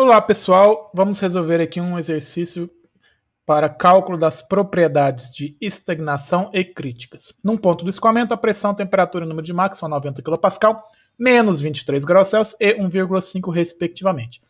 Olá, pessoal. Vamos resolver aqui um exercício para cálculo das propriedades de estagnação e críticas. Num ponto do escoamento, a pressão, temperatura e número de Mach são 90 kPa menos 23 graus Celsius e 1,5 respectivamente.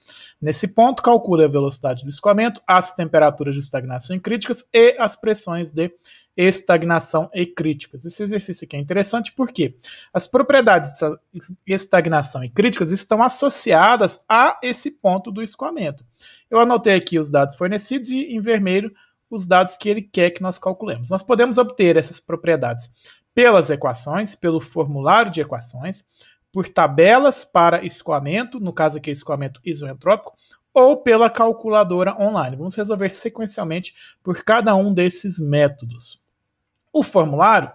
Nesse ponto, calcule a velocidade do escoamento, as temperaturas de estagnação e críticas e as pressões de estagnação e críticas. Esse exercício aqui é interessante porque as propriedades de estagnação e críticas estão associadas a esse ponto do escoamento. Eu anotei aqui os dados fornecidos e em vermelho os dados que ele quer que nós calculemos. Nós podemos obter essas propriedades pelas equações, pelo formulário de equações, por tabelas para escoamento, no caso aqui é escoamento isoentrópico, ou pela calculadora online. Vamos resolver sequencialmente por cada um desses métodos. O formulário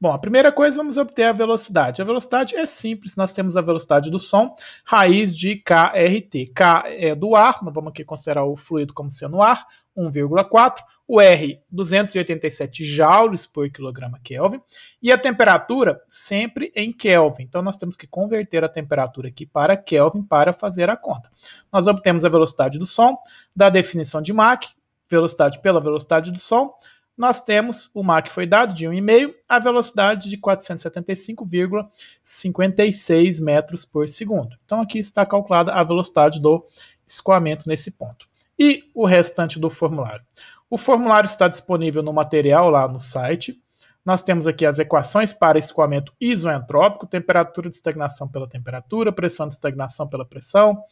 Bom, a primeira coisa, vamos obter a velocidade. A velocidade é simples, nós temos a velocidade do som, raiz de KRT. K é do ar, nós vamos aqui considerar o fluido como sendo ar, 1,4, o R 287 joules por quilograma Kelvin e a temperatura sempre em Kelvin. Então nós temos que converter a temperatura aqui para Kelvin para fazer a conta. Nós obtemos a velocidade do som da definição de Mach, velocidade pela velocidade do som. Nós temos o Mach foi dado de 1,5 a velocidade de 475,56 metros por segundo. Então aqui está calculada a velocidade do escoamento nesse ponto e o restante do formulário. O formulário está disponível no material lá no site. Nós temos aqui as equações para escoamento isoentrópico, temperatura de estagnação pela temperatura, pressão de estagnação pela pressão,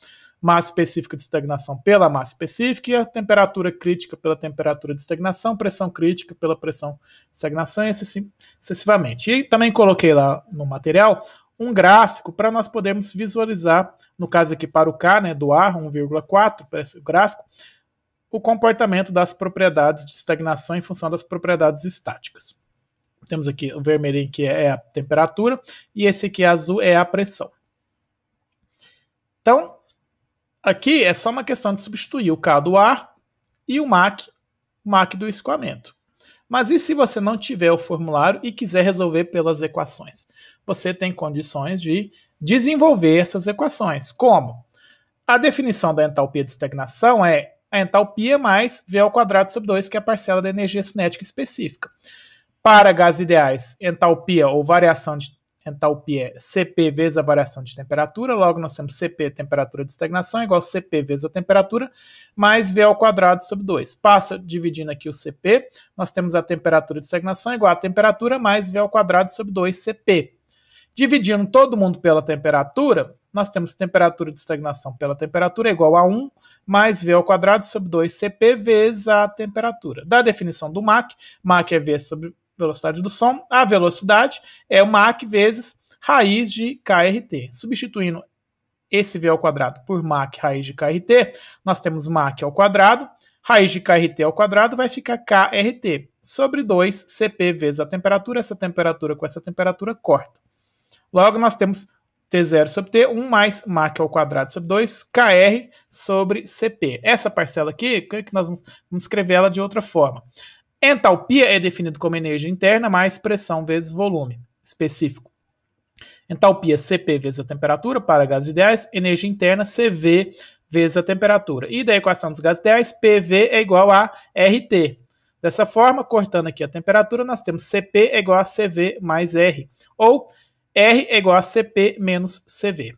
massa específica de estagnação pela massa específica e a temperatura crítica pela temperatura de estagnação, pressão crítica pela pressão de estagnação e assim sucessivamente. E também coloquei lá no material um gráfico para nós podermos visualizar, no caso aqui para o K, né, do A, 1,4, para esse gráfico, o comportamento das propriedades de estagnação em função das propriedades estáticas. Temos aqui o vermelhinho que é a temperatura e esse aqui é azul é a pressão. Então, aqui é só uma questão de substituir o K do ar e o mac o Mach do escoamento. Mas e se você não tiver o formulário e quiser resolver pelas equações? Você tem condições de desenvolver essas equações. Como? A definição da entalpia de estagnação é a entalpia mais V ao quadrado sobre 2, que é a parcela da energia cinética específica. Para gases ideais, entalpia ou variação de entalpia é CP vezes a variação de temperatura, logo nós temos CP, temperatura de estagnação, igual CP vezes a temperatura, mais V ao quadrado sobre 2. Passa dividindo aqui o CP, nós temos a temperatura de estagnação igual a temperatura mais V ao quadrado sobre 2 CP. Dividindo todo mundo pela temperatura, nós temos temperatura de estagnação pela temperatura igual a 1 mais V ao quadrado sobre 2 CP vezes a temperatura. Da definição do MAC, MAC é V sobre velocidade do som, a velocidade é o Mach vezes raiz de KRT. Substituindo esse V ao quadrado por Mach raiz de KRT, nós temos Mach ao quadrado, raiz de KRT ao quadrado vai ficar KRT sobre 2 CP vezes a temperatura, essa temperatura com essa temperatura corta. Logo nós temos T0 sobre T1 mais Mach ao quadrado sobre 2 KR sobre CP. Essa parcela aqui, que nós vamos escrever ela de outra forma. Entalpia é definido como energia interna mais pressão vezes volume específico. Entalpia CP vezes a temperatura para gases ideais, energia interna CV vezes a temperatura. E da equação dos gases ideais, PV é igual a RT. Dessa forma, cortando aqui a temperatura, nós temos CP é igual a CV mais R, ou R é igual a CP menos CV.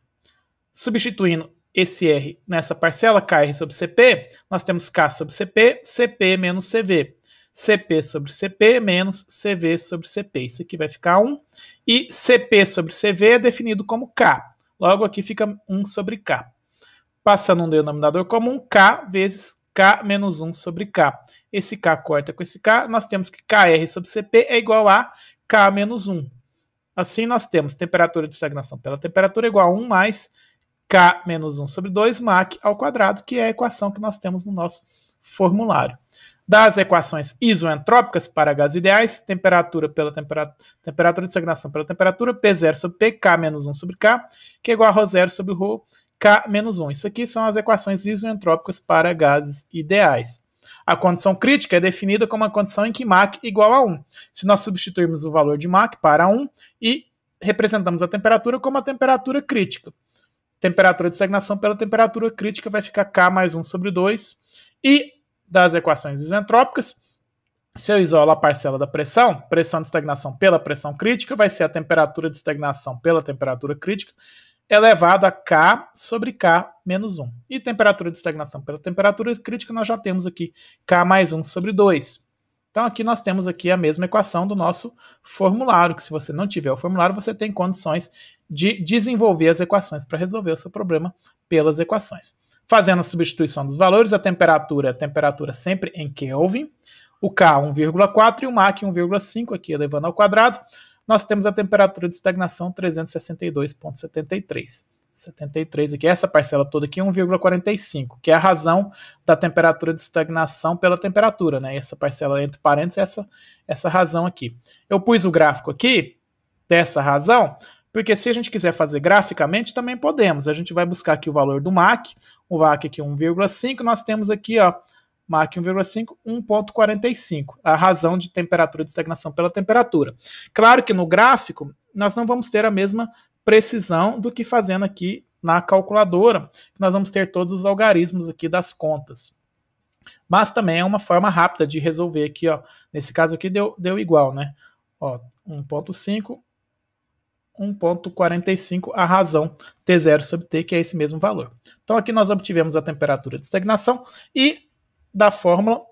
Substituindo esse R nessa parcela, KR sobre CP, nós temos K sobre CP, CP menos CV. CP sobre CP menos CV sobre CP. Isso aqui vai ficar 1. E CP sobre CV é definido como K. Logo aqui fica 1 sobre K. Passando um denominador comum, K vezes K menos 1 sobre K. Esse K corta com esse K, nós temos que KR sobre CP é igual a K menos 1. Assim, nós temos temperatura de estagnação pela temperatura igual a 1 mais K menos 1 sobre 2 Mach ao quadrado, que é a equação que nós temos no nosso formulário das equações isoentrópicas para gases ideais, temperatura pela temperatura, temperatura de estagnação pela temperatura, P0 sobre P, K menos 1 sobre K, que é igual a Rho0 sobre Rho, K menos 1. Isso aqui são as equações isoentrópicas para gases ideais. A condição crítica é definida como a condição em que Mach igual a 1. Se nós substituirmos o valor de Mach para 1 e representamos a temperatura como a temperatura crítica. Temperatura de estagnação pela temperatura crítica vai ficar K mais 1 sobre 2. E das equações isentrópicas. Se eu isolo a parcela da pressão, pressão de estagnação pela pressão crítica vai ser a temperatura de estagnação pela temperatura crítica elevado a K sobre K menos 1. E temperatura de estagnação pela temperatura crítica nós já temos aqui K mais 1 sobre 2. Então aqui nós temos aqui a mesma equação do nosso formulário, que se você não tiver o formulário, você tem condições de desenvolver as equações para resolver o seu problema pelas equações. Fazendo a substituição dos valores, a temperatura, temperatura sempre em Kelvin, o K 1,4 e o Mach 1,5, aqui elevando ao quadrado, nós temos a temperatura de estagnação 362,73. 73 aqui, essa parcela toda aqui, 1,45, que é a razão da temperatura de estagnação pela temperatura, né? Essa parcela entre parênteses, essa, essa razão aqui. Eu pus o gráfico aqui, dessa razão, porque se a gente quiser fazer graficamente, também podemos. A gente vai buscar aqui o valor do MAC, o MAC aqui 1,5, nós temos aqui, ó, MAC 1,5, 1,45, a razão de temperatura de estagnação pela temperatura. Claro que no gráfico, nós não vamos ter a mesma precisão do que fazendo aqui na calculadora, nós vamos ter todos os algarismos aqui das contas. Mas também é uma forma rápida de resolver aqui, ó. Nesse caso aqui deu, deu igual, né? Ó, 1.5 1.45 a razão T0 sobre T, que é esse mesmo valor. Então aqui nós obtivemos a temperatura de estagnação e da fórmula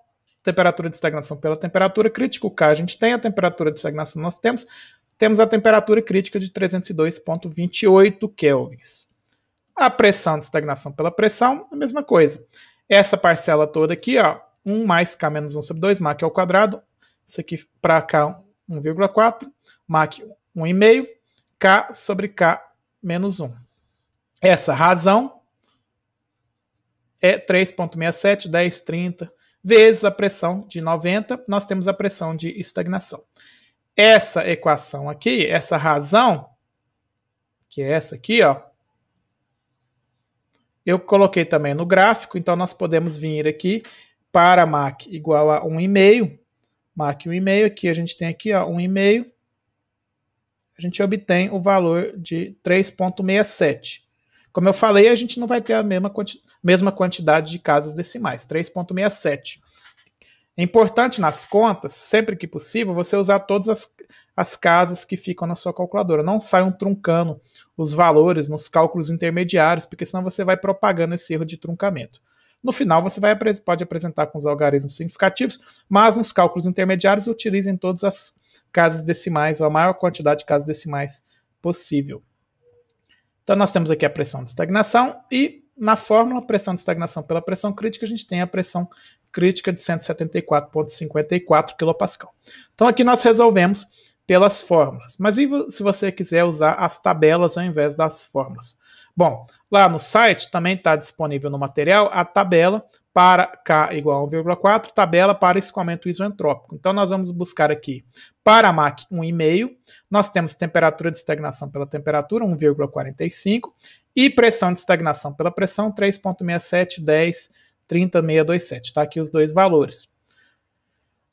temperatura de estagnação pela temperatura crítica, o K a gente tem, a temperatura de estagnação nós temos, temos a temperatura crítica de 302.28 kelvins. A pressão de estagnação pela pressão, a mesma coisa. Essa parcela toda aqui, ó, 1 mais K menos 1 sobre 2, Mach ao quadrado, isso aqui para K 1,4, Mach 1,5, K sobre K menos 1. Essa razão é 3,67, 10, 30 vezes a pressão de 90, nós temos a pressão de estagnação. Essa equação aqui, essa razão, que é essa aqui, ó, eu coloquei também no gráfico, então nós podemos vir aqui para Mach igual a 1,5. Mach 1,5, aqui a gente tem aqui ó, 1,5 a gente obtém o valor de 3,67. Como eu falei, a gente não vai ter a mesma, quanti mesma quantidade de casas decimais, 3,67. É importante nas contas, sempre que possível, você usar todas as, as casas que ficam na sua calculadora. Não saiam truncando os valores nos cálculos intermediários, porque senão você vai propagando esse erro de truncamento. No final, você vai, pode apresentar com os algarismos significativos, mas nos cálculos intermediários utilizem todas as casas decimais, ou a maior quantidade de casas decimais possível. Então nós temos aqui a pressão de estagnação e na fórmula pressão de estagnação pela pressão crítica a gente tem a pressão crítica de 174.54 kPa. Então aqui nós resolvemos pelas fórmulas. Mas e se você quiser usar as tabelas ao invés das fórmulas? Bom, lá no site também está disponível no material a tabela para K igual a 1,4, tabela para escoamento isentrópico. Então, nós vamos buscar aqui para a MAC 1,5, nós temos temperatura de estagnação pela temperatura, 1,45, e pressão de estagnação pela pressão, 3,67, 10, 30, 627. Está aqui os dois valores.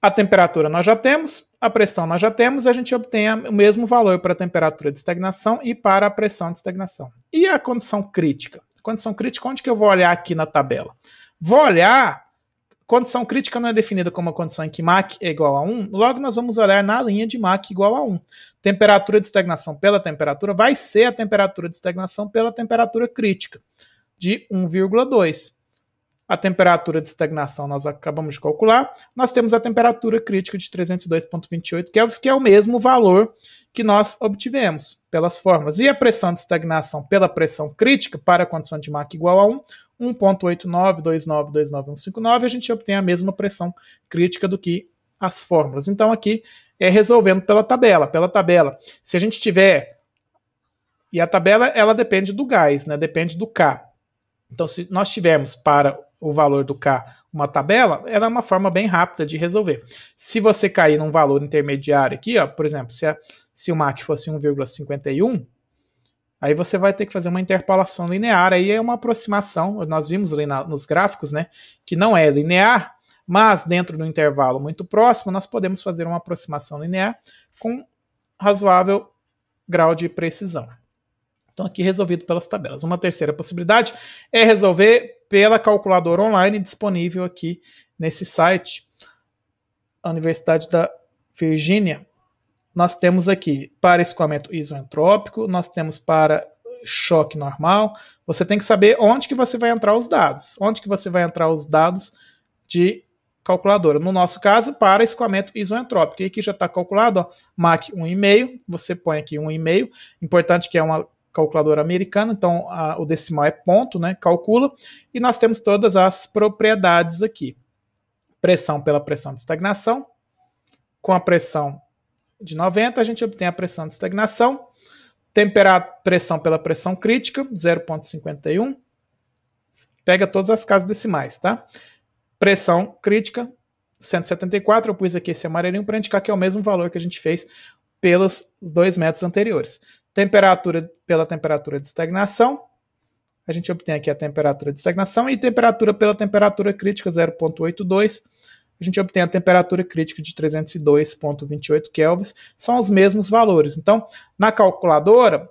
A temperatura nós já temos, a pressão nós já temos, a gente obtém o mesmo valor para a temperatura de estagnação e para a pressão de estagnação. E a condição crítica? Condição crítica, onde que eu vou olhar aqui na tabela? Vou olhar. Condição crítica não é definida como uma condição em que Mach é igual a 1, logo nós vamos olhar na linha de Mach igual a 1. Temperatura de estagnação pela temperatura vai ser a temperatura de estagnação pela temperatura crítica, de 1,2 a temperatura de estagnação nós acabamos de calcular, nós temos a temperatura crítica de 302,28 Kelvin, que é o mesmo valor que nós obtivemos pelas fórmulas. E a pressão de estagnação pela pressão crítica para a condição de Mach igual a 1, 1.892929159, a gente obtém a mesma pressão crítica do que as fórmulas. Então aqui é resolvendo pela tabela, pela tabela. Se a gente tiver e a tabela ela depende do gás, né? Depende do K. Então se nós tivermos para o valor do K uma tabela, era é uma forma bem rápida de resolver. Se você cair num valor intermediário aqui, ó, por exemplo, se, a, se o MAC fosse 1,51, aí você vai ter que fazer uma interpolação linear, aí é uma aproximação, nós vimos ali na, nos gráficos, né, que não é linear, mas dentro do intervalo muito próximo, nós podemos fazer uma aproximação linear com razoável grau de precisão. Então, aqui resolvido pelas tabelas. Uma terceira possibilidade é resolver pela calculadora online disponível aqui nesse site, Universidade da Virgínia. Nós temos aqui para escoamento isoentrópico, nós temos para choque normal. Você tem que saber onde que você vai entrar os dados. Onde que você vai entrar os dados de calculadora. No nosso caso, para escoamento isoentrópico. E aqui já está calculado, ó, MAC 1,5. Você põe aqui 1,5. Importante que é uma calculadora americana, então a, o decimal é ponto, né? Calcula. E nós temos todas as propriedades aqui: pressão pela pressão de estagnação. Com a pressão de 90, a gente obtém a pressão de estagnação. Temperar pressão pela pressão crítica, 0,51. Pega todas as casas decimais, tá? Pressão crítica, 174. Eu pus aqui esse amarelinho para indicar que é o mesmo valor que a gente fez pelos dois métodos anteriores temperatura pela temperatura de estagnação. A gente obtém aqui a temperatura de estagnação e temperatura pela temperatura crítica 0.82. A gente obtém a temperatura crítica de 302.28 kelvins, são os mesmos valores. Então, na calculadora,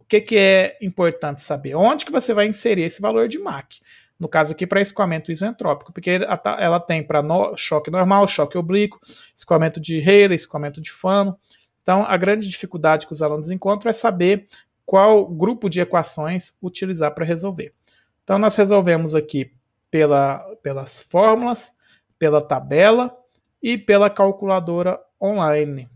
o que, que é importante saber? Onde que você vai inserir esse valor de Mach? no caso aqui para escoamento isentrópico, porque ela tem para no, choque normal, choque oblíquo, escoamento de Rayleigh, escoamento de Fano, então, a grande dificuldade que os alunos encontram é saber qual grupo de equações utilizar para resolver. Então, nós resolvemos aqui pela, pelas fórmulas, pela tabela e pela calculadora online.